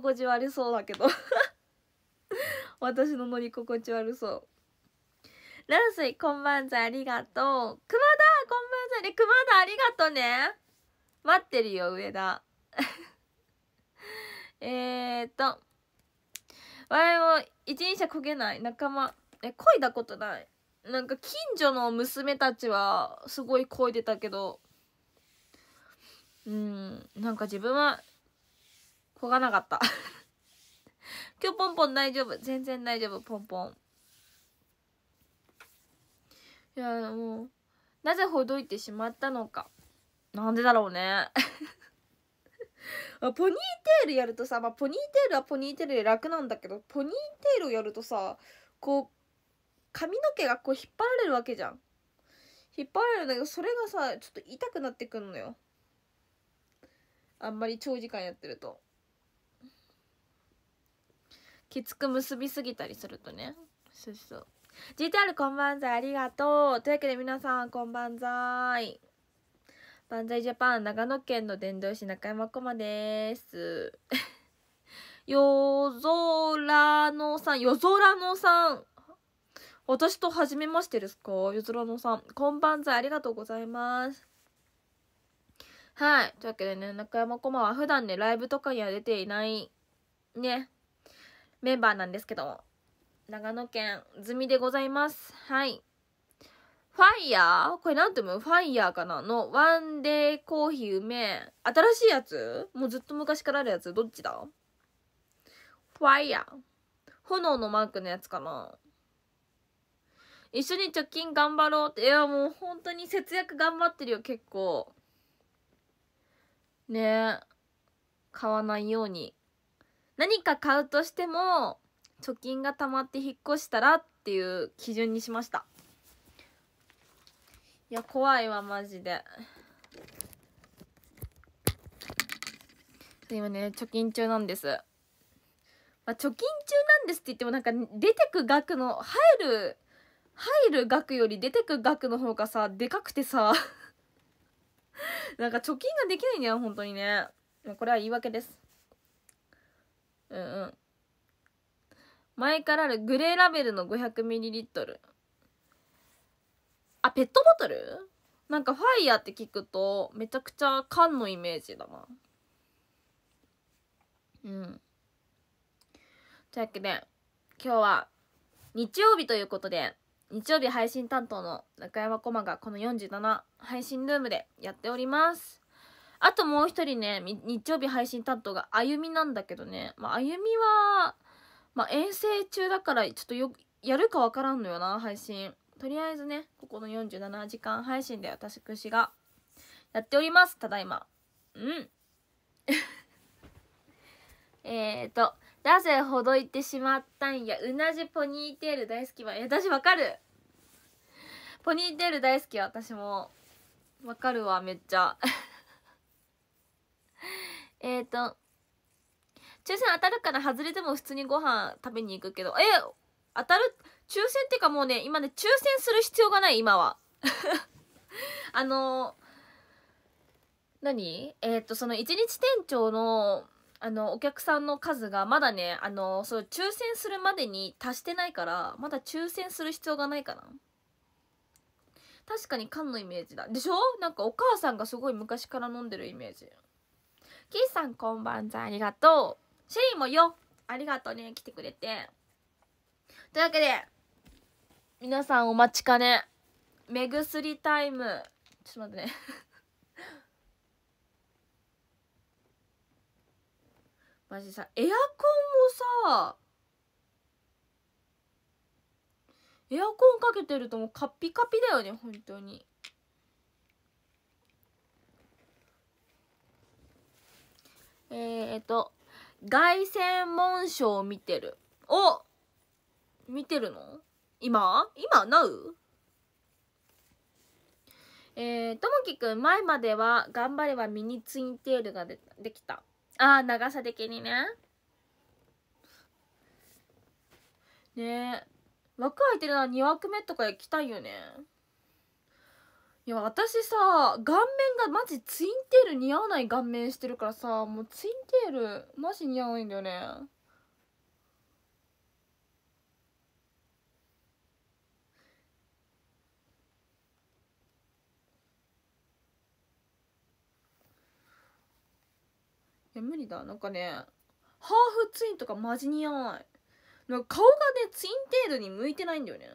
心地悪そうだけど 私の乗り心地悪そうラルスイこんばんざありがとう熊田こんばんざね熊田ありがとうね待ってるよ上田 えっと我も一人車こげない仲間えこいだことないなんか近所の娘たちはすごいこいでたけどうんなんか自分はこがなかった 今日ポンポン大丈夫。全然大丈夫、ポンポン。いや、もう、なぜほどいてしまったのか。なんでだろうね。ポニーテールやるとさ、まあ、ポニーテールはポニーテールで楽なんだけど、ポニーテールをやるとさ、こう、髪の毛がこう引っ張られるわけじゃん。引っ張られるんだけど、それがさ、ちょっと痛くなってくんのよ。あんまり長時間やってると。きつく結びすぎたりするとねそうそう GTR こんばんざいありがとうというわけで皆さんこんばんざい万歳ジャパン長野県の伝道師中山こまです夜空 のさん夜空のさん私と初めましてですか夜空のさんこんばんざいありがとうございますはいというわけでね中山こまは普段ねライブとかには出ていないねメンバーなんですけど長野県住みでございますはいファイヤーこれなんて読むファイヤーかなのワンデーコーヒー梅新しいやつもうずっと昔からあるやつどっちだファイヤー炎のマークのやつかな一緒に貯金頑張ろうっていやもう本当に節約頑張ってるよ結構ねえ買わないように何か買うとしても貯金がたまって引っ越したらっていう基準にしましたいや怖いわマジで今ね貯金中なんです、まあ、貯金中なんですって言ってもなんか出てく額の入る入る額より出てく額の方がさでかくてさなんか貯金ができないんだよ本当にねこれは言い訳ですうん前からあるグレーラベルの 500ml あペットボトルなんかファイヤーって聞くとめちゃくちゃ缶のイメージだなうんというわけで今日は日曜日ということで日曜日配信担当の中山駒がこの47配信ルームでやっておりますあともう一人ね、日曜日配信担当があゆみなんだけどね、まあ、あゆみは、まあ、遠征中だから、ちょっとよ、やるかわからんのよな、配信。とりあえずね、ここの47時間配信で私くしがやっております、ただいま。うん。えっと、なぜほどいてしまったんや、うなじポニーテール大好きは、私わかるポニーテール大好き私も。わかるわ、めっちゃ。えっ、ー、と、抽選当たるから外れても普通にご飯食べに行くけど、え、当たる、抽選っていうかもうね、今ね、抽選する必要がない、今は。あの何えっ、ー、と、その一日店長の、あの、お客さんの数がまだね、あの、そう、抽選するまでに達してないから、まだ抽選する必要がないかな。確かに缶のイメージだ。でしょなんかお母さんがすごい昔から飲んでるイメージ。キーさんこんばんざありがとう。シェリーもよありがとうね、来てくれて。というわけで、皆さんお待ちかね。目薬タイム。ちょっと待ってね。マジさ、エアコンもさ、エアコンかけてるともうカピカピだよね、本当に。えっ、ー、と、凱旋門賞を見てる。お見てるの今今なう w えー、ともきくん、前までは、頑張れば身にツインテールがでできた。ああ、長さ的にね。ねえ。枠空いてるのら2枠目とか行きたいよね。いや私さ顔面がマジツインテール似合わない顔面してるからさもうツインテールマジ似合わないんだよねいや無理だなんかねハーフツインとかマジ似合わないなんか顔がねツインテールに向いてないんだよね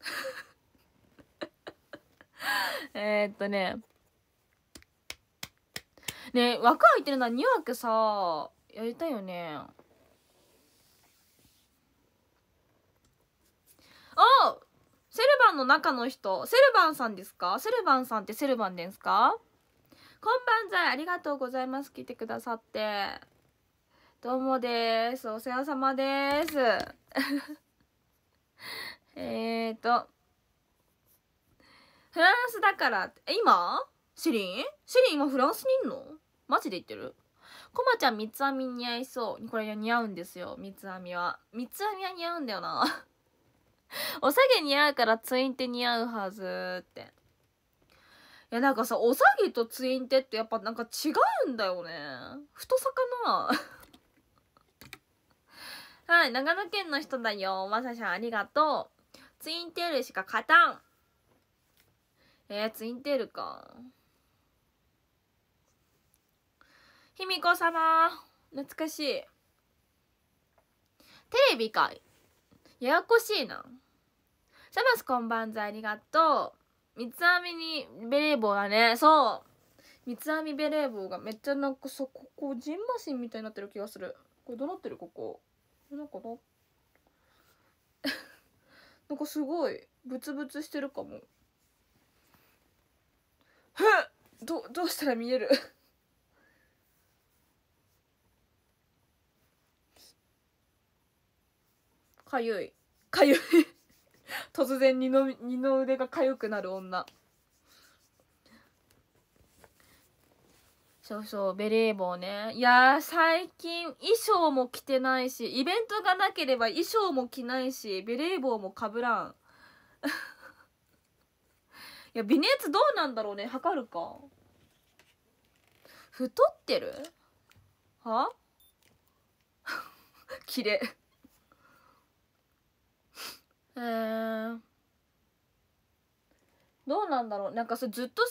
えっとね。ね枠空いてるな、2枠さ、やりたいよね。あセルバンの中の人。セルバンさんですかセルバンさんってセルバンですかこんばんざい。ありがとうございます。来てくださって。どうもです。お世話様です。えーと、フランスだからって、え、今シリンシリン今フランスにいんのマジで言ってるコマちゃん三つ編み似合いそう。これ似合うんですよ、三つ編みは。三つ編みは似合うんだよな。おさげ似合うからツインテ似合うはずって。いや、なんかさ、おさげとツインテってやっぱなんか違うんだよね。太さかな はい、長野県の人だよ。まさしゃん、ありがとう。ツインテールしか勝たんえー、ツインテールか卑弥呼様懐かしいテレビかややこしいなサマスこんばんざありがとう三つ編みにベレー帽だねそう三つ編みベレー帽がめっちゃなんかそここジンマシンみたいになってる気がするこれどうなってるここなんかななんかすごいブツブツしてるかもふっどどうしたら見えるかゆいかゆい突然二の二の腕がかゆくなる女そうそう、ベレー帽ね。いやー、最近衣装も着てないし、イベントがなければ衣装も着ないし、ベレー帽もかぶらん。いや、微熱どうなんだろうね。測るか。太ってるは綺麗。どうなんだろうなんかさずっと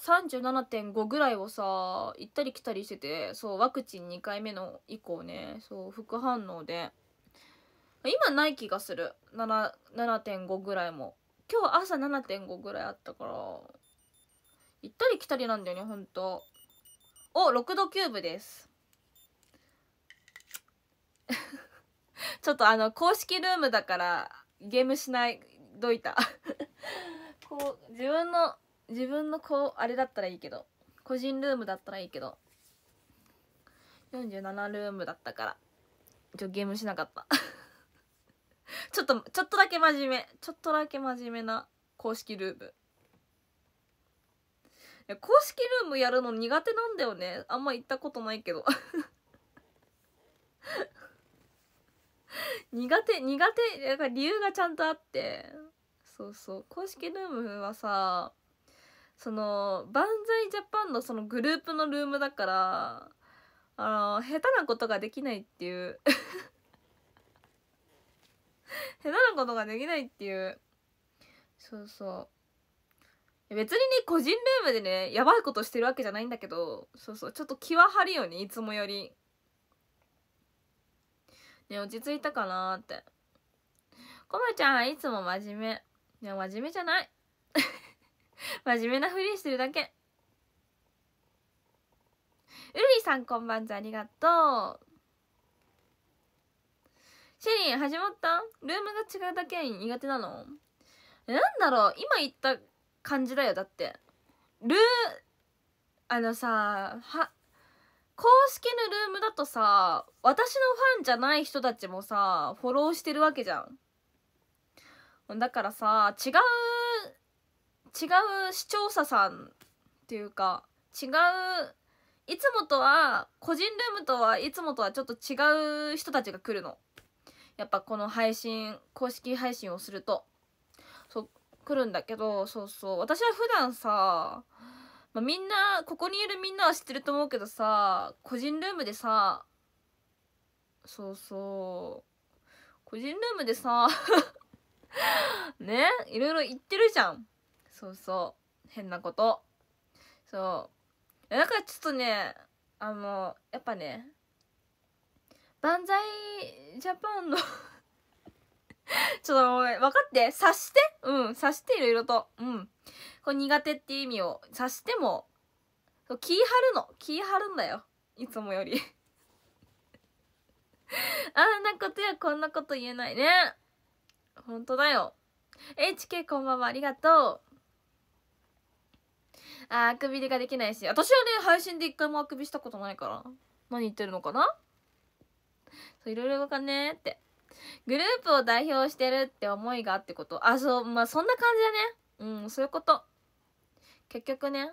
さ37.5ぐらいをさ行ったり来たりしててそうワクチン2回目の以降ねそう副反応で今ない気がする7.5ぐらいも今日朝7.5ぐらいあったから行ったり来たりなんだよねほんとお6度キューブです ちょっとあの公式ルームだからゲームしないどいたこう自分の自分のこうあれだったらいいけど個人ルームだったらいいけど47ルームだったからちょゲームしなかった ちょっとちょっとだけ真面目ちょっとだけ真面目な公式ルーム公式ルームやるの苦手なんだよねあんま行ったことないけど 苦手苦手やっぱ理由がちゃんとあってそうそう公式ルームはさその万歳ジャパンのそのグループのルームだからあの下手なことができないっていう 下手なことができないっていうそうそう別にね個人ルームでねやばいことしてるわけじゃないんだけどそうそうちょっと気は張るよねいつもよりね落ち着いたかなってコマちゃんいつも真面目いや真面目じゃない 真面目なふりしてるだけうるりさんこんばんは。ありがとうシェリー始まったルームが違うだけ苦手なのなんだろう今言った感じだよだってルーあのさは公式のルームだとさ私のファンじゃない人たちもさフォローしてるわけじゃんだからさ違う違う視聴者さんっていうか違ういつもとは個人ルームとはいつもとはちょっと違う人たちが来るのやっぱこの配信公式配信をするとそう来るんだけどそうそう私は普段さ、まあ、みんなここにいるみんなは知ってると思うけどさ個人ルームでさそうそう個人ルームでさ ねいろいろ言ってるじゃんそうそう変なことそうだからちょっとねあのやっぱね万歳ジャパンの ちょっと分かって察してうん察していろいろとうんこう苦手っていう意味を察しても気張るの気張るんだよいつもより あんなことやこんなこと言えないね本当だよ HK こんばんはありがとうああくびができないし私はね配信で一回もあくびしたことないから何言ってるのかなそういろいろかねってグループを代表してるって思いがあってことあそうまあそんな感じだねうんそういうこと結局ね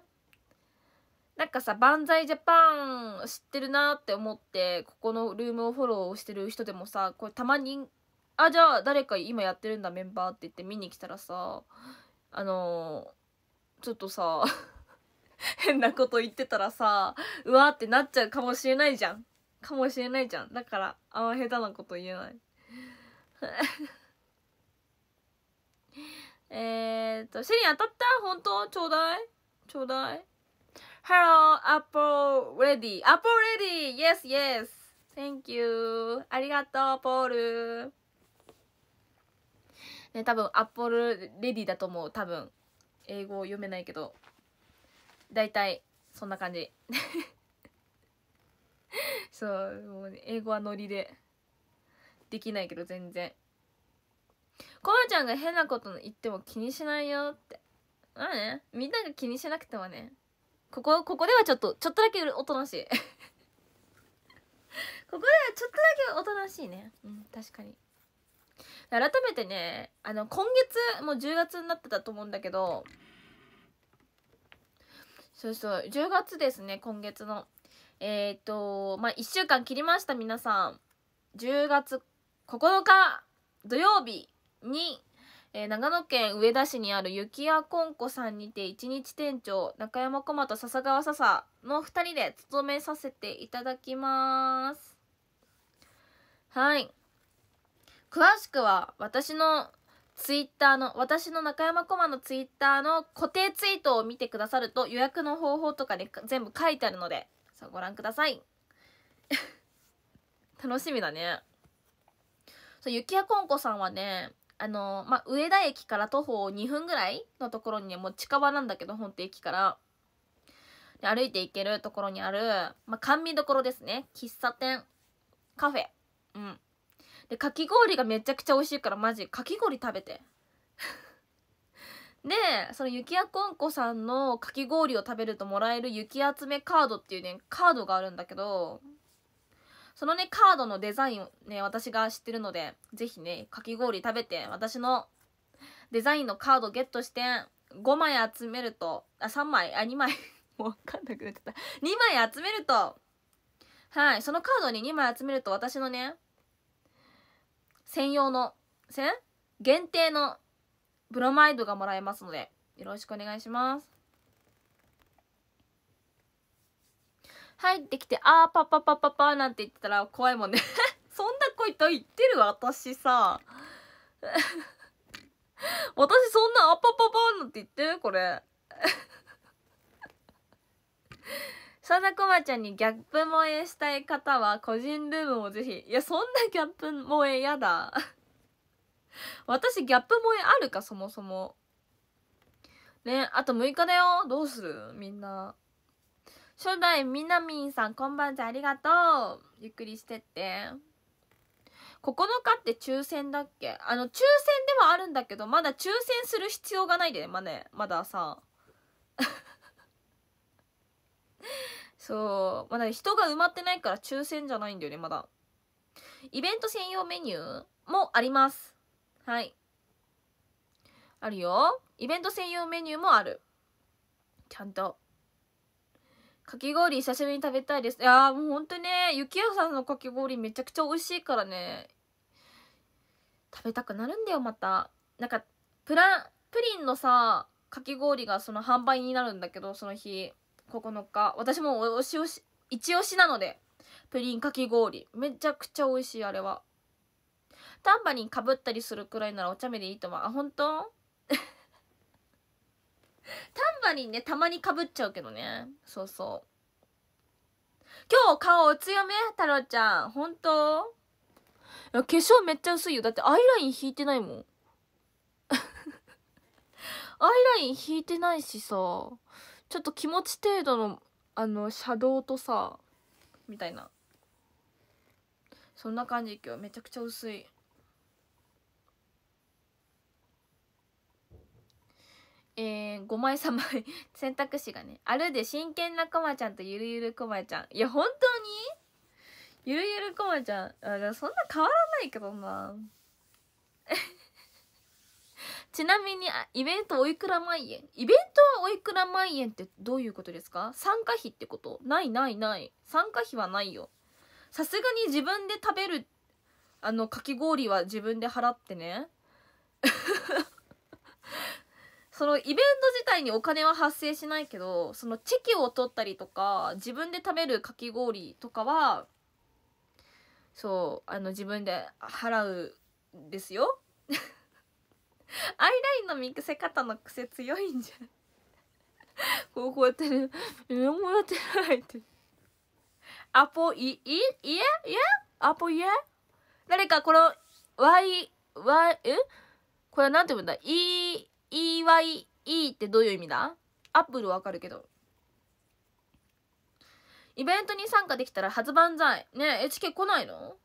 なんかさ「万歳ジャパン」知ってるなって思ってここのルームをフォローしてる人でもさこれたまにあじゃあ誰か今やってるんだメンバーって言って見に来たらさあのちょっとさ 変なこと言ってたらさうわってなっちゃうかもしれないじゃんかもしれないじゃんだからあんま下手なこと言えない えっとシェリン当たった本当ちょうだいちょうだい Hello, Apple ready. Apple ready. Yes, yes. Thank you. ありがとう、ポール。ね、多分アップルレディだと思う。多分。英語を読めないけど。大体、そんな感じ。そう、もう、ね、英語はノリで。できないけど、全然。コアちゃんが変なこと言っても気にしないよって。まあね、みんなが気にしなくてもね。ここ、ここではちょっと、ちょっとだけおとなしい。ここではちょっとだけおとなしいね。うん、確かに。改めてねあの今月もう10月になってたと思うんだけどそうそう10月ですね今月のえっ、とまあ1週間切りました皆さん10月9日土曜日に、えー、長野県上田市にある雪屋こんこさんにて一日店長中山駒と笹川笹の2人で務めさせていただきますはい詳しくは私のツイッターの私の中山駒のツイッターの固定ツイートを見てくださると予約の方法とかね全部書いてあるのでさあご覧ください 楽しみだねそう雪やこんこさんはねあのまあ、上田駅から徒歩2分ぐらいのところにねもう近場なんだけど本店駅からで歩いて行けるところにある、まあ、甘味どころですね喫茶店カフェうんでかき氷がめちゃくちゃ美味しいからマジかき氷食べて でその雪やこんこさんのかき氷を食べるともらえる雪集めカードっていうねカードがあるんだけどそのねカードのデザインをね私が知ってるのでぜひねかき氷食べて私のデザインのカードゲットして5枚集めるとあ3枚あ2枚 もう分かんなくなっちゃった2枚集めるとはいそのカードに2枚集めると私のね専用の線限定のブロマイドがもらえますのでよろしくお願いします入ってきて「あーパパパパパ」なんて言ってたら怖いもんね そんなこと言ってる私さ 私そんな「あパパパ」なんて言ってるこれそんなこばちゃんにギャップ萌えしたい方は個人ルームをぜひ。いや、そんなギャップ萌えやだ。私、ギャップ萌えあるか、そもそも。ね、あと6日だよ。どうするみんな。初代みなみんさん、こんばんちゃありがとう。ゆっくりしてって。9日って抽選だっけあの、抽選ではあるんだけど、まだ抽選する必要がないでね、まあ、ね、まださ。そうまだ人が埋まってないから抽選じゃないんだよねまだイベント専用メニューもありますはいあるよイベント専用メニューもあるちゃんとかき氷久しぶりに食べたいですいやもうほんとね雪屋さんのかき氷めちゃくちゃ美味しいからね食べたくなるんだよまたなんかプラプリンのさかき氷がその販売になるんだけどその日9日私もおしおし一押しなのでプリンかき氷めちゃくちゃ美味しいあれはタンバリンかぶったりするくらいならお茶目でいいと思うあ本当タンバリンねたまにかぶっちゃうけどねそうそう今日顔お強め太郎ちゃん本当化粧めっちゃ薄いよだってアイライン引いてないもん アイライン引いてないしさちょっと気持ち程度のあのシャドウとさみたいなそんな感じ今日めちゃくちゃ薄いえー、5枚3枚選択肢がねあるで真剣なこまちゃんとゆるゆるこまちゃんいや本当にゆるゆるこまちゃんあそんな変わらないけどなちなみにイベントおいくら万円イベントはおいくら万円ってどういうことですか参加費ってことないないない参加費はないよさすがに自分で食べるあのかき氷は自分で払ってね そのイベント自体にお金は発生しないけどそのチェキを取ったりとか自分で食べるかき氷とかはそうあの自分で払うんですよ アイラインの見せ方の癖強いんじゃこうこうやってね何もやってないってアポイイイエイエアポイエ誰かこの Y Y えこれなんて読むんだ E E Y E ってどういう意味だアップルわかるけどイベントに参加できたら初万歳ねえ HK 来ないの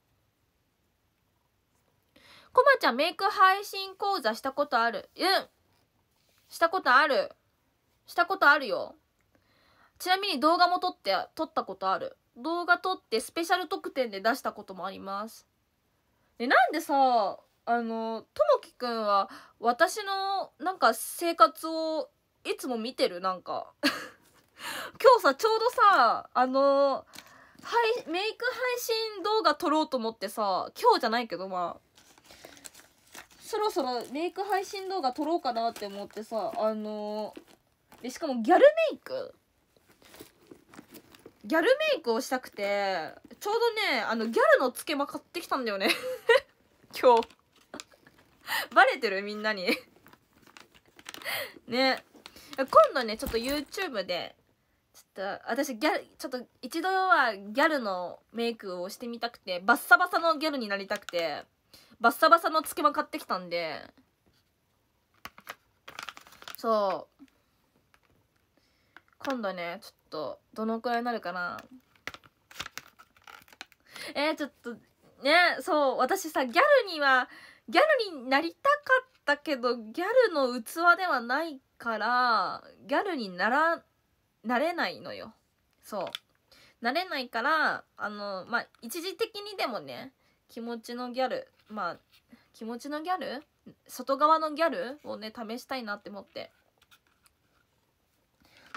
こまちゃんメイク配信講座したことあるうんしたことあるしたことあるよちなみに動画も撮って撮ったことある動画撮ってスペシャル特典で出したこともありますでなんでさあのともきくんは私のなんか生活をいつも見てるなんか 今日さちょうどさあのはいメイク配信動画撮ろうと思ってさ今日じゃないけどまあそろそろメイク配信動画撮ろうかなって思ってさあのー、でしかもギャルメイクギャルメイクをしたくてちょうどねあのギャルのつけま買ってきたんだよね 今日バレてるみんなにね今度ねちょっと YouTube でちょっと私ギャルちょっと一度はギャルのメイクをしてみたくてバッサバサのギャルになりたくてバッサバサのつけま買ってきたんでそう今度ねちょっとどのくらいになるかなえー、ちょっとねそう私さギャルにはギャルになりたかったけどギャルの器ではないからギャルにならなれないのよそうなれないからあのまあ一時的にでもね気持ちのギャルまあ気持ちのギャル外側のギャルをね試したいなって思って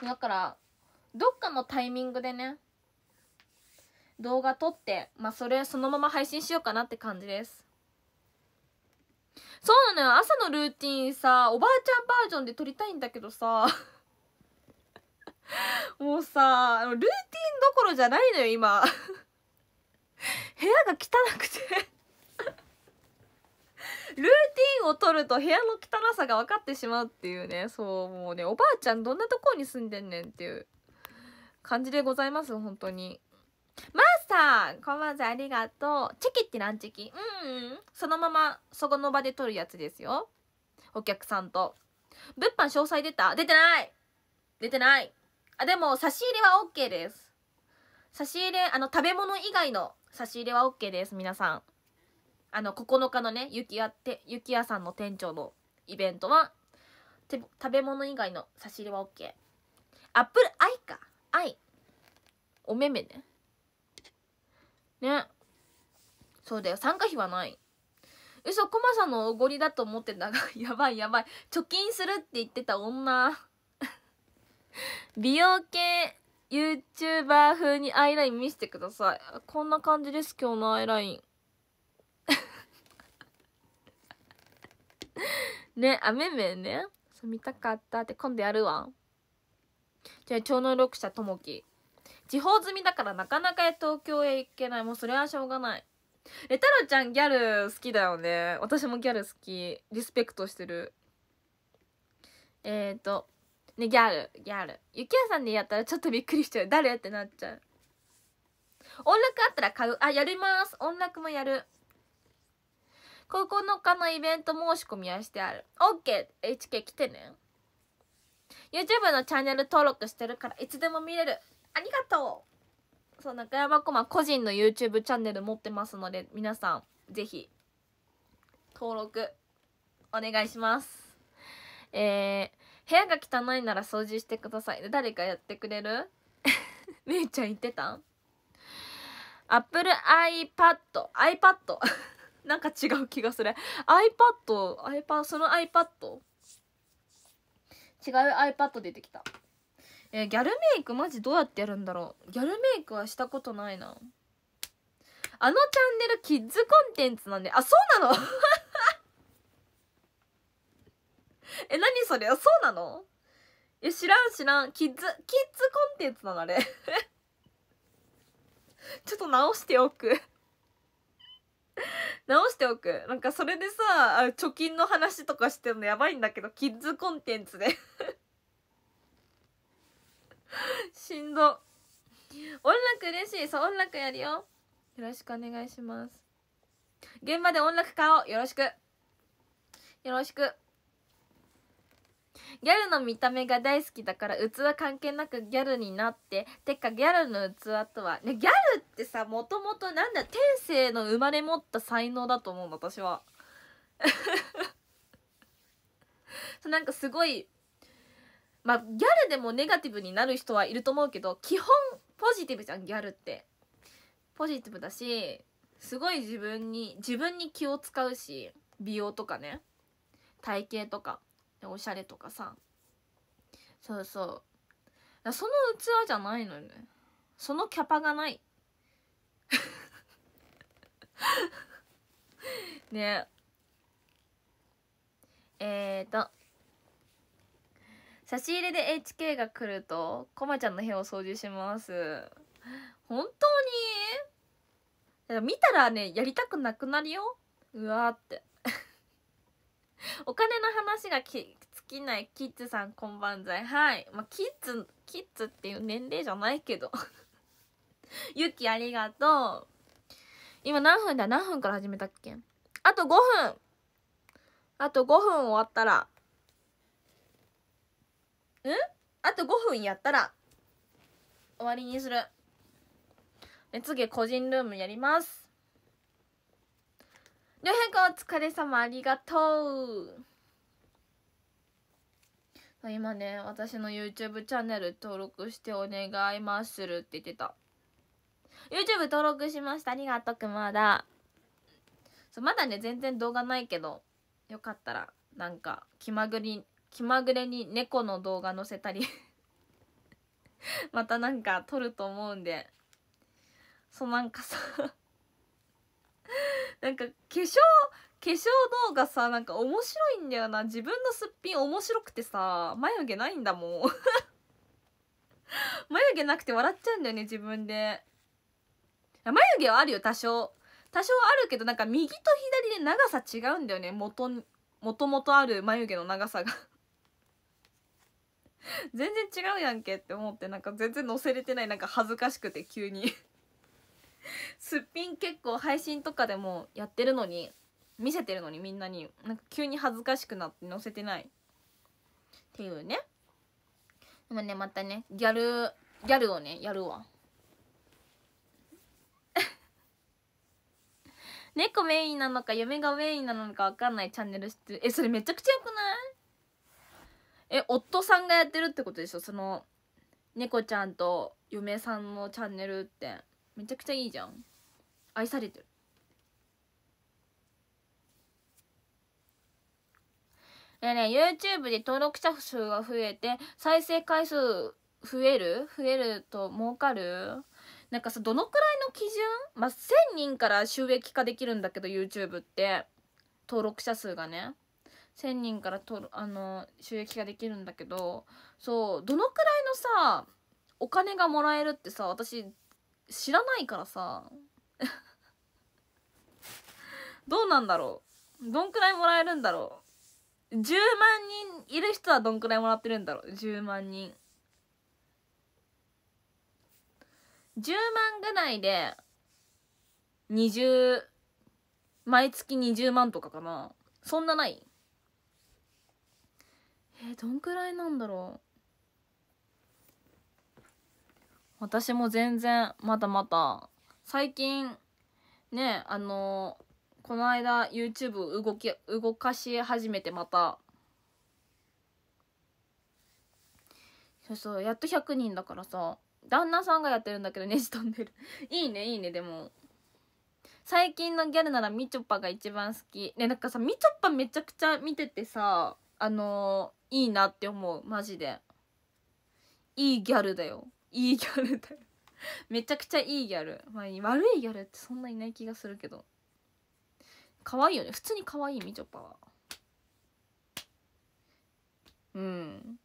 だからどっかのタイミングでね動画撮って、まあ、それそのまま配信しようかなって感じですそうなのよ朝のルーティンさおばあちゃんバージョンで撮りたいんだけどさ もうさルーティンどころじゃないのよ今部屋が汚くてルーティンを取ると部屋の汚さが分かってしまうっていうねそうもうねおばあちゃんどんなとこに住んでんねんっていう感じでございます本当にマスターこんばんはありがとうチェキって何チェキうんそのままそこの場で取るやつですよお客さんと物販詳細出た出てない出てないあでも差し入れは OK です差し入れあの食べ物以外の差し入れは OK です皆さんあの9日のね雪屋って雪屋さんの店長のイベントは食べ物以外の差し入れは OK アップルアイかアイおめめねねそうだよ参加費はない嘘コマさんのおごりだと思ってたが やばいやばい貯金するって言ってた女 美容系 YouTuber 風にアイライン見せてくださいこんな感じです今日のアイライン ねあめめねそう見たかったって今度やるわじゃあ超能力者ともき地方済みだからなかなか東京へ行けないもうそれはしょうがないえ太郎ちゃんギャル好きだよね私もギャル好きリスペクトしてるえっ、ー、とねギャルギャル雪屋さんでやったらちょっとびっくりしちゃう誰ってなっちゃう音楽あったら買うあやります音楽もやる9日のイベント申し込みはしてある OKHK 来てね YouTube のチャンネル登録してるからいつでも見れるありがとうそう中山こま個人の YouTube チャンネル持ってますので皆さんぜひ登録お願いしますえー、部屋が汚いなら掃除してください誰かやってくれる めいちゃん言ってたアップル iPad iPad なんか違う気がする iPad iPad その iPad 違う iPad 出てきたえー、ギャルメイクマジどうやってやるんだろうギャルメイクはしたことないなあのチャンネルキッズコンテンツなんであそうなの え、何それそうなのえ、知らん知らん。キッズ、キッズコンテンツなのあれ。ちょっと直しておく 直しておく。なんかそれでさ、貯金の話とかしてるのやばいんだけど、キッズコンテンツでしんど。音楽嬉しい。そう、音楽やるよ。よろしくお願いします。現場で音楽買おう。よろしく。よろしく。ギャルの見た目が大好きだから器関係なくギャルになっててかギャルの器とは、ね、ギャルってさもともとなんだ天性の生まれ持った才能だと思うの私は なんかすごいまあギャルでもネガティブになる人はいると思うけど基本ポジティブじゃんギャルってポジティブだしすごい自分に自分に気を使うし美容とかね体型とかでおしゃれとかさそうそうその器じゃないのよねそのキャパがない ねえーと差し入れで HK が来るとこまちゃんの部屋を掃除します本当に見たらねやりたくなくなるようわーって お金の話がき尽きないキッズさんこんばんざいはいまあキッズキッズっていう年齢じゃないけどゆき ありがとう今何分だ何分から始めたっけあと5分あと5分終わったらうんあと5分やったら終わりにする次個人ルームやりますりょうへお疲れ様ありがとう今ね私の YouTube チャンネル登録してお願いまするって言ってた YouTube 登録しましたありがとうくまだそうまだね全然動画ないけどよかったらなんか気まぐり気まぐれに猫の動画載せたり またなんか撮ると思うんでそうなんかさ なんか化粧化粧動画さなんか面白いんだよな自分のすっぴん面白くてさ眉毛ないんだもん 眉毛なくて笑っちゃうんだよね自分で眉毛はあるよ多少多少あるけどなんか右と左で長さ違うんだよね元元々ある眉毛の長さが全然違うやんけって思ってなんか全然載せれてないなんか恥ずかしくて急に すっぴん結構配信とかでもやってるのに見せてるのにみんなになんか急に恥ずかしくなって載せてないっていうねでもねまたねギャルギャルをねやるわ 猫メインなのか嫁がメインなのか分かんないチャンネル知ってるえそれめちゃくちゃよくないえ夫さんがやってるってことでしょその猫ちゃんと嫁さんのチャンネルってめちゃくちゃいいじゃん愛されてるえね YouTube で登録者数が増えて再生回数増える増えると儲かるなんかさどのくらいの基準まあ1000人から収益化できるんだけど YouTube って登録者数がね1000人からとあの収益化できるんだけどそうどのくらいのさお金がもらえるってさ私知らないからさどうなんだろうどんくらいもらえるんだろう10万人いる人はどんくらいもらってるんだろう10万人10万ぐらいで20毎月20万とかかなそんなないえー、どんくらいなんだろう私も全然まだまだ最近ねあのー、この間 YouTube 動き動かし始めてまたそうそうやっと100人だからさ旦那さんがやってるんだけどネジ飛んでるいいねいいねでも最近のギャルならみちょぱが一番好きねなんかさみちょぱめちゃくちゃ見ててさあのー、いいなって思うマジでいいギャルだよいいギャルだよめちゃくちゃいいギャル、まあ、悪いギャルってそんないない気がするけど可愛いよね普通に可愛いみちょぱはうん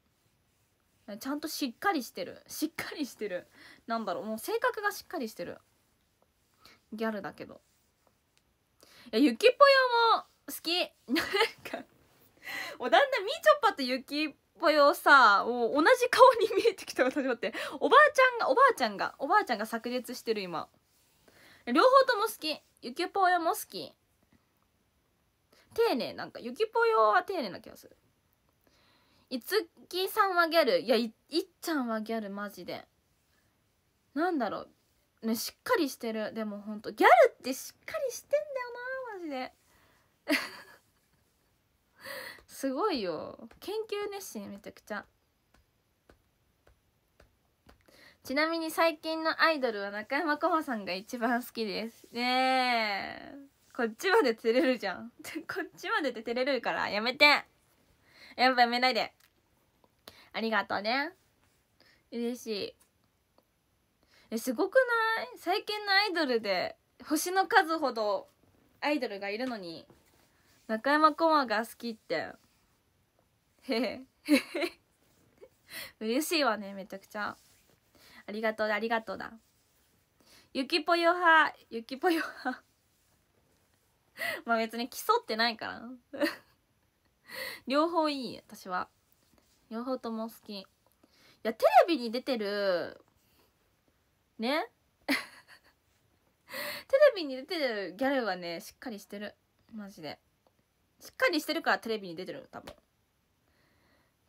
ちゃんとしっかりしてるしっかりしてるなんだろうもう性格がしっかりしてるギャルだけどいやゆきぽよも好きなんかもうだんだんみちょぱとゆきぽよさを同じ顔に見えてきた私待っておばあちゃんがおばあちゃんがおばあちゃんが炸裂してる今両方とも好きゆきぽよも好き丁寧なんかゆきぽよは丁寧な気がするいつきさんはギャルいやいいっちゃんはギャルマジでなんだろうねしっかりしてるでもほんとギャルってしっかりしてんだよなマジですごいよ研究熱心めちゃくちゃちなみに最近のアイドルは中山こまさんが一番好きですねえこっちまで釣れるじゃん こっちまでて照れるからやめてやっぱやめないでありがとうね嬉しいえすごくない最近のアイドルで星の数ほどアイドルがいるのに中山こまが好きってへ へ嬉しいわねめちゃくちゃありがとうだありがとうだゆきぽよは、ゆきぽよは。まあ別に競ってないから 両方いい私は両方とも好きいやテレビに出てるね テレビに出てるギャルはねしっかりしてるマジでしっかりしてるからテレビに出てる多分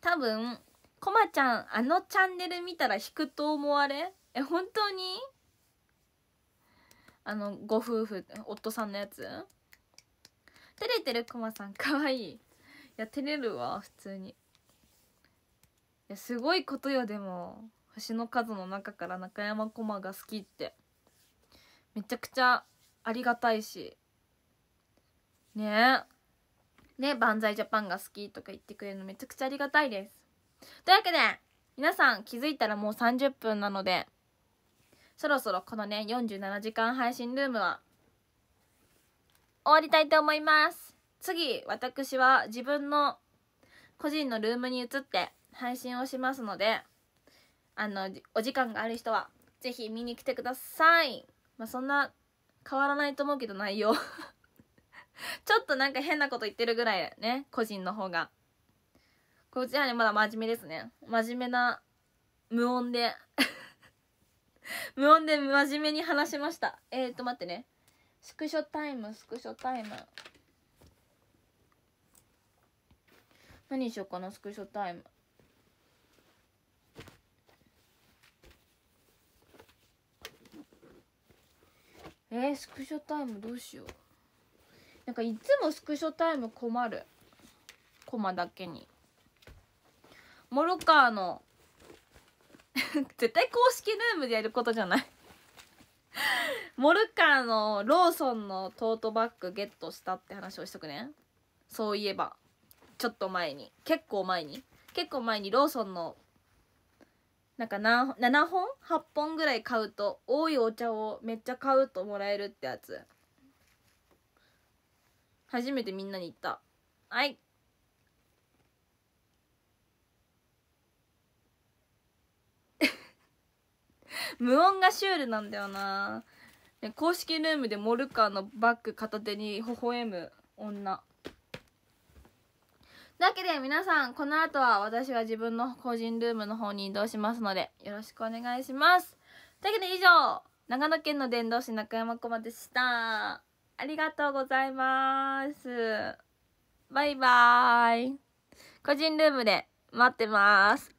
多分こまちゃんあのチャンネル見たら引くと思われえ本当にあのご夫婦夫さんのやつ照れてるこまさんかわいいいや照れるわ普通にいやすごいことよでも星の数の中から中山こまが好きってめちゃくちゃありがたいしねえね、ザイジャパンが好きとか言ってくれるのめちゃくちゃありがたいです。というわけで、皆さん気づいたらもう30分なので、そろそろこのね、47時間配信ルームは、終わりたいと思います。次、私は自分の個人のルームに移って配信をしますので、あの、お時間がある人は、ぜひ見に来てください。まあ、そんな変わらないと思うけど内容 ちょっとなんか変なこと言ってるぐらいね、個人の方が。こちらね、まだ真面目ですね。真面目な、無音で 無音で真面目に話しました。えーと、待ってね。スクショタイム、スクショタイム。何しようかな、スクショタイム。えー、スクショタイムどうしよう。なんかいつもスクショタイム困るコマだけにモロカーの 絶対公式ルームでやることじゃないモルカーのローソンのトートバッグゲットしたって話をしとくねそういえばちょっと前に結構前に結構前にローソンのなんか7本8本ぐらい買うと多いお茶をめっちゃ買うともらえるってやつ初めてみんなに言ったはい 無音がシュールなんだよな、公式ルームでモルカーのバッグ片手に微笑む女というわけで皆さんこの後は私は自分の個人ルームの方に移動しますのでよろしくお願いしますというわけで以上長野県の伝道師中山こまでしたありがとうございます。バイバーイ。個人ルームで待ってます。